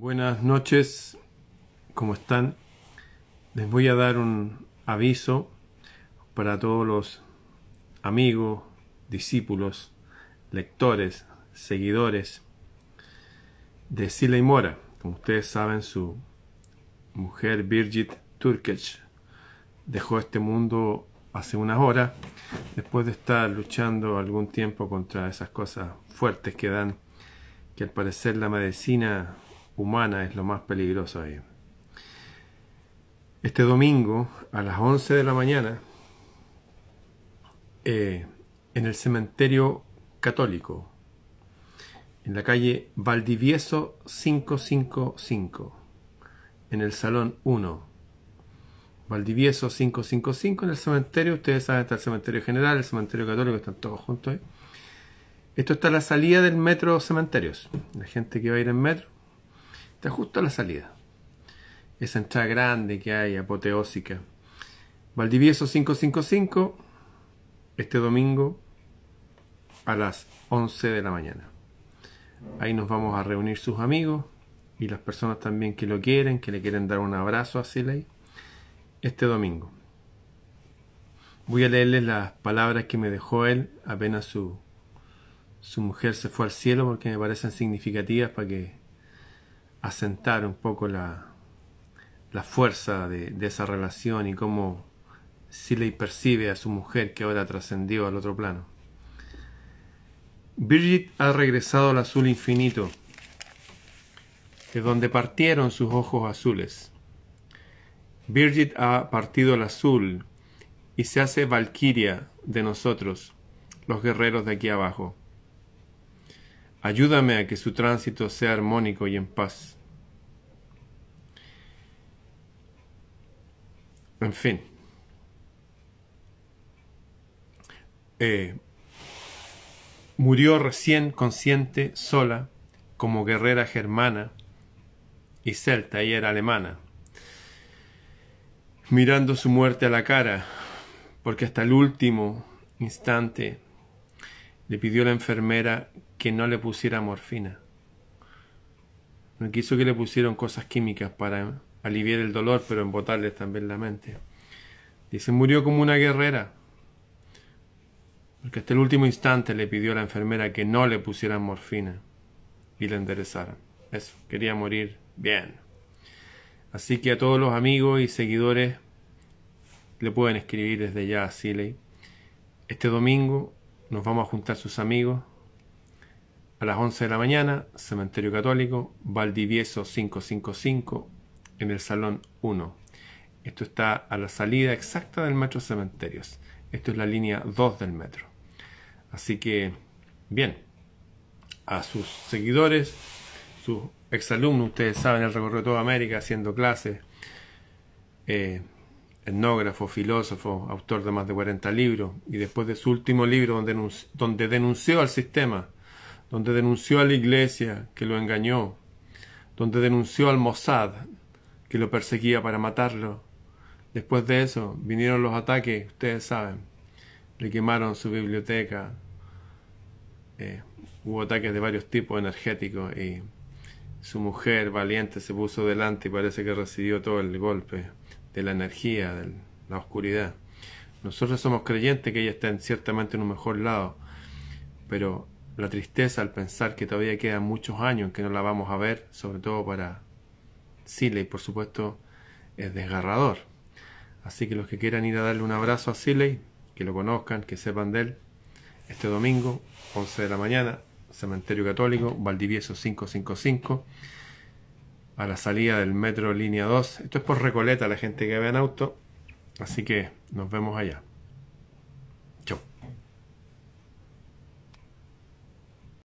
Buenas noches, ¿cómo están? Les voy a dar un aviso para todos los amigos, discípulos, lectores, seguidores de Sila Mora. Como ustedes saben, su mujer Birgit Turkech dejó este mundo hace unas horas después de estar luchando algún tiempo contra esas cosas fuertes que dan que al parecer la medicina humana es lo más peligroso ahí. Este domingo a las 11 de la mañana, eh, en el cementerio católico, en la calle Valdivieso 555, en el Salón 1. Valdivieso 555 en el cementerio, ustedes saben, está el cementerio general, el cementerio católico, están todos juntos ahí. Esto está la salida del metro Cementerios. La gente que va a ir en metro Está justo a la salida. Esa entrada grande que hay, apoteósica. Valdivieso 555, este domingo a las 11 de la mañana. Ahí nos vamos a reunir sus amigos y las personas también que lo quieren, que le quieren dar un abrazo a Siley este domingo. Voy a leerles las palabras que me dejó él apenas su, su mujer se fue al cielo porque me parecen significativas para que asentar un poco la, fuerza de, esa relación y cómo Siley percibe a su mujer que ahora trascendió al otro plano. Birgit ha regresado al azul infinito, de donde partieron sus ojos azules. Birgit ha partido al azul y se hace valquiria de nosotros, los guerreros de aquí abajo. Ayúdame a que su tránsito sea armónico y en paz. En fin. Eh, murió recién consciente, sola, como guerrera germana y celta, y era alemana, mirando su muerte a la cara, porque hasta el último instante le pidió a la enfermera que no le pusiera morfina. No quiso que le pusieran cosas químicas para aliviar el dolor, pero embotarles también la mente. Dice, murió como una guerrera, porque hasta el último instante le pidió a la enfermera que no le pusieran morfina y la enderezaran. Eso, quería morir bien. Así que a todos los amigos y seguidores le pueden escribir desde ya a Siley. Este domingo nos vamos a juntar sus amigos a las 11 de la mañana, Cementerio Católico, Valdivieso 555, en el Salón 1. Esto está a la salida exacta del Metro Cementerios. Esto es la línea 2 del metro. Así que, bien, a sus seguidores, sus exalumnos, ustedes saben, el recorrido de toda América haciendo clases, eh, etnógrafo, filósofo, autor de más de 40 libros, y después de su último libro donde, donde denunció al sistema, donde denunció a la iglesia que lo engañó, donde denunció al Mossad que lo perseguía para matarlo. Después de eso vinieron los ataques, ustedes saben, le quemaron su biblioteca, eh, hubo ataques de varios tipos energéticos y su mujer valiente se puso delante y parece que recibió todo el golpe de la energía, de la oscuridad. Nosotros somos creyentes que ella está ciertamente en un mejor lado, pero la tristeza al pensar que todavía quedan muchos años que no la vamos a ver, sobre todo para Siley, por supuesto, es desgarrador. Así que los que quieran ir a darle un abrazo a Siley, que lo conozcan, que sepan de él, este domingo, 11 de la mañana, Cementerio Católico, Valdivieso 555, a la salida del metro línea 2. Esto es por Recoleta, la gente que ve en auto, así que nos vemos allá.